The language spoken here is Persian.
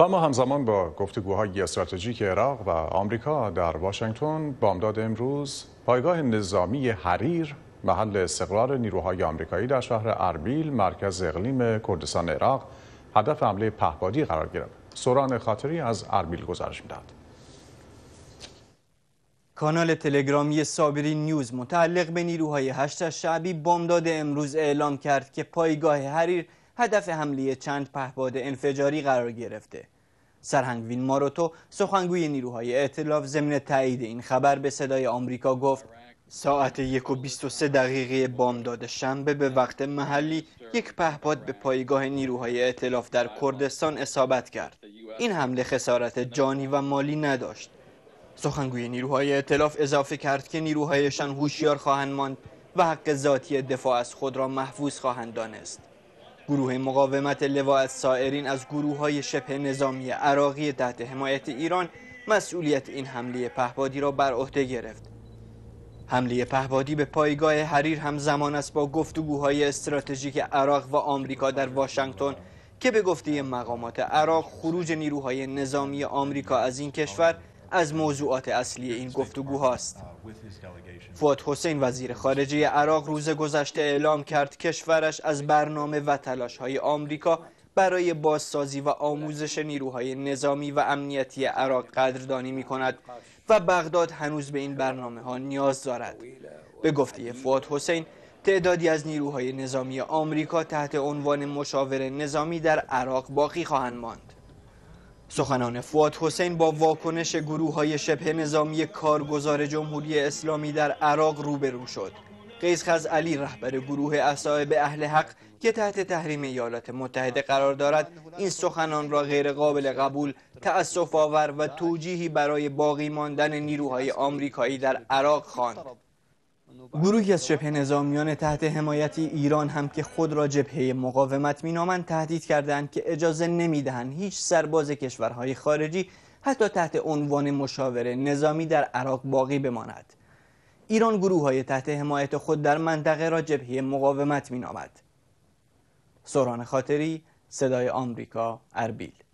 و همزمان با گفتگوهای استراتژیک عراق و آمریکا در واشنگتن بامداد امروز پایگاه نظامی حریر محل استقرار نیروهای آمریکایی در شهر اربیل مرکز اقلیم کردستان عراق هدف حمله پهپادی قرار گرفت سوران خاطری از اربیل گزارش میدهد کانال تلگرامی سابری نیوز متعلق به نیروهای هشت شعبی بامداد امروز اعلام کرد که پایگاه حریر هدف حمله چند پهپاد انفجاری قرار گرفته سرهنگ وین ماروتو سخنگوی نیروهای ائتلاف ضمن تایید این خبر به صدای آمریکا گفت ساعت یک و بیست و سه دقیقه بامداد شنبه به وقت محلی یک پهپاد به پایگاه نیروهای ائتلاف در کردستان اصابت کرد این حمله خسارت جانی و مالی نداشت سخنگوی نیروهای ائتلاف اضافه کرد که نیروهایشان هوشیار خواهند ماند و حق ذاتی دفاع از خود را محفوظ خواهند دانست گروه مقاومت لواء سائرین از گروه های شبه نظامی عراقی تحت حمایت ایران مسئولیت این حمله پهبادی را بر عهده گرفت حمله پهبادی به پایگاه حریر همزمان است با گفتگوهای استراتژیک عراق و آمریکا در واشنگتن که به گفته مقامات عراق خروج نیروهای نظامی آمریکا از این کشور از موضوعات اصلی این گفتگوهاست. Uh, فوت حسین وزیر خارجه عراق روز گذشته اعلام کرد کشورش از برنامه و های آمریکا برای بازسازی و آموزش نیروهای نظامی و امنیتی عراق قدردانی می کند و بغداد هنوز به این برنامه ها نیاز دارد. به گفته فواد حسین تعدادی از نیروهای نظامی آمریکا تحت عنوان مشاور نظامی در عراق باقی خواهند ماند. سخنان فواد حسین با واکنش گروه های شبه نظامی کارگزار جمهوری اسلامی در عراق روبرو شد قیس خز علی رهبر گروه اصائب اهل حق که تحت تحریم ایالات متحده قرار دارد این سخنان را غیر قابل قبول تأسف آور و توجیهی برای باقی ماندن نیروهای آمریکایی در عراق خواند گروهی از شبه نظامیان تحت حمایتی ایران هم که خود را جبهه مقاومت مینامند تهدید کردند که اجازه نمیدهند هیچ سرباز کشورهای خارجی حتی تحت عنوان مشاور نظامی در عراق باقی بماند ایران گروه های تحت حمایت خود در منطقه را جبهه مقاومت مینامد سوران خاطری صدای آمریکا اربیل